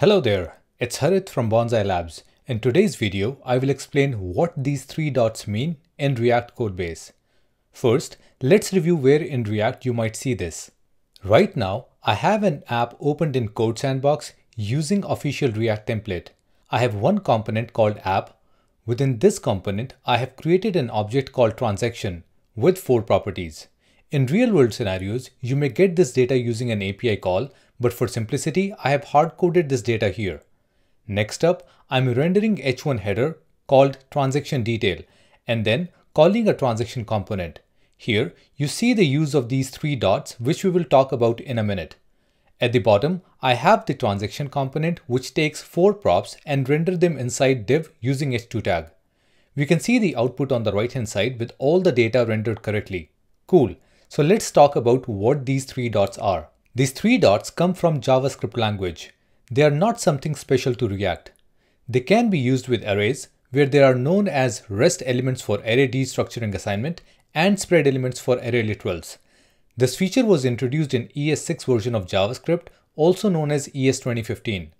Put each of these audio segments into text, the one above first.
Hello there, it's Harit from Bonsai Labs. In today's video, I will explain what these three dots mean in React codebase. First, let's review where in React you might see this. Right now, I have an app opened in Code Sandbox using official React template. I have one component called app. Within this component, I have created an object called transaction with four properties. In real world scenarios, you may get this data using an API call, but for simplicity, I have hard coded this data here. Next up, I'm rendering H1 header called transaction detail, and then calling a transaction component. Here, you see the use of these three dots, which we will talk about in a minute. At the bottom, I have the transaction component, which takes four props and render them inside div using h2 tag. We can see the output on the right hand side with all the data rendered correctly. Cool. So let's talk about what these three dots are. These three dots come from JavaScript language. They are not something special to React. They can be used with arrays, where they are known as rest elements for array destructuring assignment and spread elements for array literals. This feature was introduced in ES6 version of JavaScript, also known as ES 2015.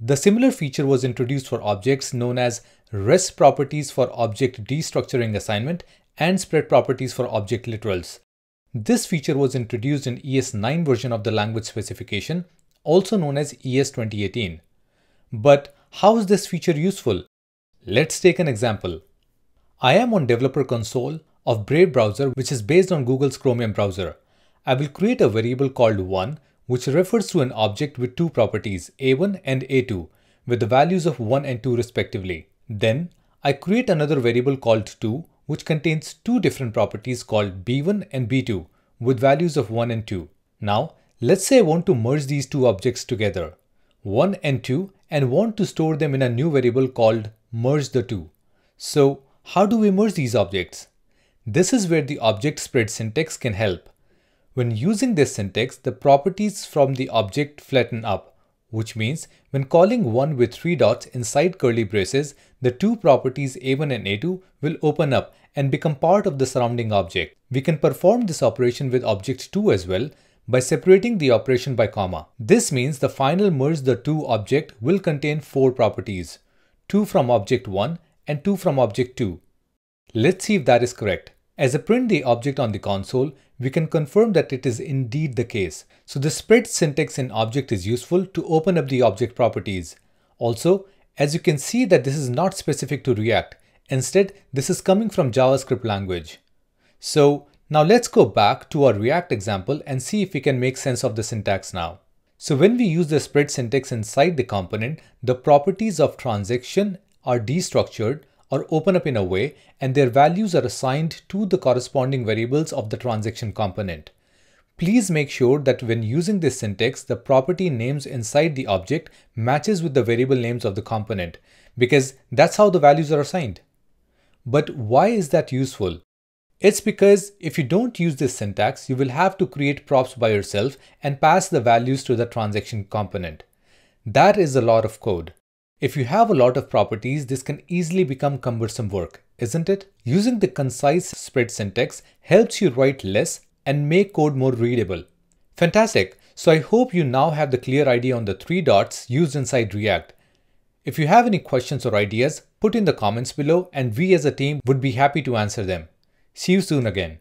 The similar feature was introduced for objects known as rest properties for object destructuring assignment and spread properties for object literals. This feature was introduced in ES9 version of the language specification, also known as ES 2018. But how is this feature useful? Let's take an example. I am on developer console of Brave browser which is based on Google's Chromium browser. I will create a variable called 1 which refers to an object with two properties a1 and a2 with the values of 1 and 2 respectively. Then I create another variable called 2 which contains two different properties called B1 and B2 with values of 1 and 2. Now, let's say I want to merge these two objects together, 1 and 2, and want to store them in a new variable called merge the two. So how do we merge these objects? This is where the object spread syntax can help. When using this syntax, the properties from the object flatten up which means when calling 1 with 3 dots inside curly braces, the two properties a1 and a2 will open up and become part of the surrounding object. We can perform this operation with object 2 as well by separating the operation by comma. This means the final merge the 2 object will contain 4 properties, 2 from object 1 and 2 from object 2. Let's see if that is correct. As I print the object on the console, we can confirm that it is indeed the case. So the spread syntax in object is useful to open up the object properties. Also, as you can see that this is not specific to React. Instead, this is coming from JavaScript language. So now let's go back to our React example and see if we can make sense of the syntax now. So when we use the spread syntax inside the component, the properties of transaction are destructured or open up in a way and their values are assigned to the corresponding variables of the transaction component. Please make sure that when using this syntax, the property names inside the object matches with the variable names of the component because that's how the values are assigned. But why is that useful? It's because if you don't use this syntax, you will have to create props by yourself and pass the values to the transaction component. That is a lot of code. If you have a lot of properties, this can easily become cumbersome work, isn't it? Using the concise spread syntax helps you write less and make code more readable. Fantastic! So I hope you now have the clear idea on the three dots used inside React. If you have any questions or ideas, put in the comments below and we as a team would be happy to answer them. See you soon again.